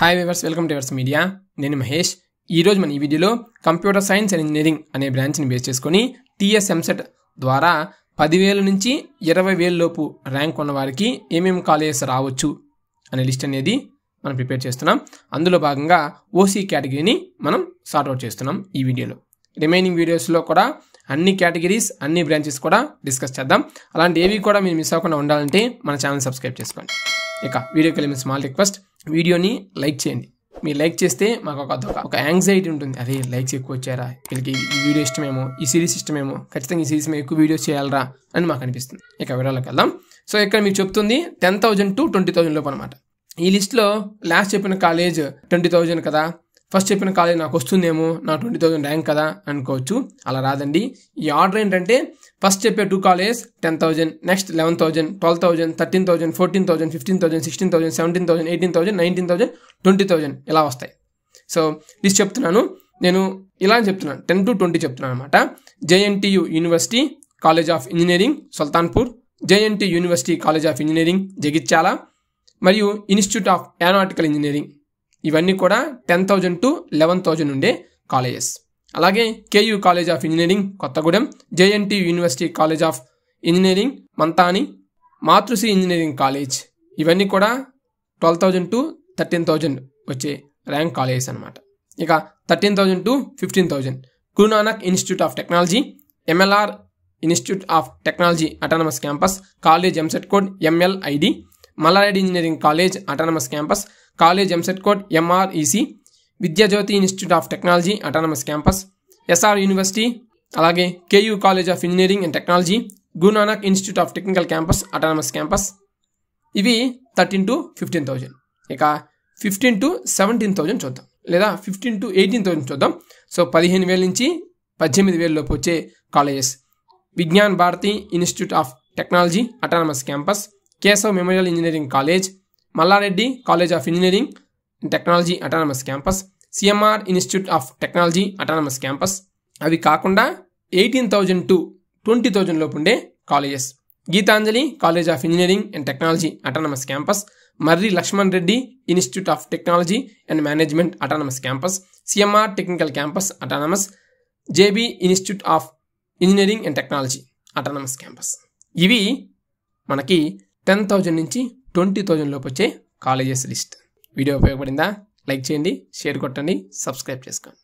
hi viewers welcome to viewers media నేను మహేష్ ఈ రోజు మన ఈ వీడియోలో కంప్యూటర్ సైన్స్ అండ్ ఇంజనీరింగ్ అనే బ్రాంచ్ని బేస్ చేసుకొని టీఎస్ఎంసెట్ ద్వారా పదివేల నుంచి ఇరవై వేల లోపు ర్యాంక్ ఉన్న వారికి ఏమేమి కాలేజెస్ రావచ్చు అనే లిస్ట్ అనేది మనం ప్రిపేర్ చేస్తున్నాం అందులో భాగంగా ఓసీ కేటగిరీని మనం సార్ట్అవుట్ చేస్తున్నాం ఈ వీడియోలో రిమైనింగ్ వీడియోస్లో కూడా అన్ని కేటగిరీస్ అన్ని బ్రాంచెస్ కూడా డిస్కస్ చేద్దాం అలాంటి ఏవి కూడా మీరు మిస్ అవ్వకుండా ఉండాలంటే మన ఛానల్ సబ్స్క్రైబ్ చేసుకోండి ఇక వీడియోకి వెళ్ళి స్మాల్ రిక్వెస్ట్ వీడియోని లైక్ చేయండి మీరు లైక్ చేస్తే మాకు ఒక ఒక యాంగ్జైటీ ఉంటుంది అదే లైక్స్ ఎక్కువ వచ్చారా వీళ్ళకి ఈ వీడియో ఇష్టమేమో ఈ సిరీస్ ఇష్టమేమో ఖచ్చితంగా ఈ సిరీస్ మేము ఎక్కువ వీడియోస్ చేయాలరా అని మాకు అనిపిస్తుంది ఇక వివరాలకు వెళ్దాం సో ఇక్కడ మీకు చెప్తుంది ten thousand to twenty thousand లోపు అనమాట ఈ లిస్ట్లో లాస్ట్ చెప్పిన కాలేజ్ ట్వంటీ థౌజండ్ కదా ఫస్ట్ చెప్పిన కాలేజ్ నాకు వస్తుందేమో నా ట్వంటీ థౌసండ్ ర్యాంక్ కదా అనుకోవచ్చు అలా రాదండి ఈ ఆర్డర్ ఏంటంటే ఫస్ట్ చెప్పే two colleges ten thousand next eleven thousand twelve thousand thirteen thousand fourteen thousand fifteen thousand sixteen thousand seventeen thousand eighteen thousand nineteen thousand twenty thousand ఇలా వస్తాయి సో లిస్ట్ చెప్తున్నాను నేను ఇలా చెప్తున్నాను టెన్ టు ట్వంటీ చెప్తున్నాను అనమాట JNTU university college of engineering Sultanpur JNT university college of engineering Jagtial మరియు institute of aeronautical engineering ఇవన్నీ కూడా ten thousand to eleven thousand ఉండే కాలేజెస్ అలాగే KU college of engineering Kothagudem JNT university college of engineering Manthani Matrusri engineering college ఇవన్నీ కూడా twelve thousand to thirteen thousand వచ్చే rank colleges అనమాట ఇక thirteen thousand to fifteen thousand Guru Nanak institute of technology MLR institute of technology autonomous campus college EAMCET code MLID Malla Reddy engineering college autonomous campus college EAMCET code MREC e e Vidya Jyothi institute of technology autonomous campus SR university అలాగే KU college of engineering and technology Guru Nanak institute of technical campus autonomous campus ఇవి thirteen to fifteen thousand ఇక fifteen to seventeen thousand చూద్దాం లేదా fifteen to eighteen thousand చూద్దాం so పదిహేను వేల నుంచి పద్దెనిమిది వేలలోపు వచ్చే colleges Vignan Bharathi institute of technology autonomous campus Keshav memorial engineering college Malla Reddy college of engineering and technology autonomous campus CMR institute of technology autonomous campus అవి కాకుండా eighteen thousand to twenty thousand లోపు ఉండే colleges Geethanjali college of engineering and technology autonomous campus Marri Laxman Reddy institute of technology and management autonomous campus CMR technical campus autonomous JB institute of engineering and technology autonomous campus ఇవి మనకి ten thousand నుంచి twenty thousand లోపు వచ్చే colleges list video ఉపయోగపడిందా like చేయండి share కొట్టండి subscribe చేసుకోండి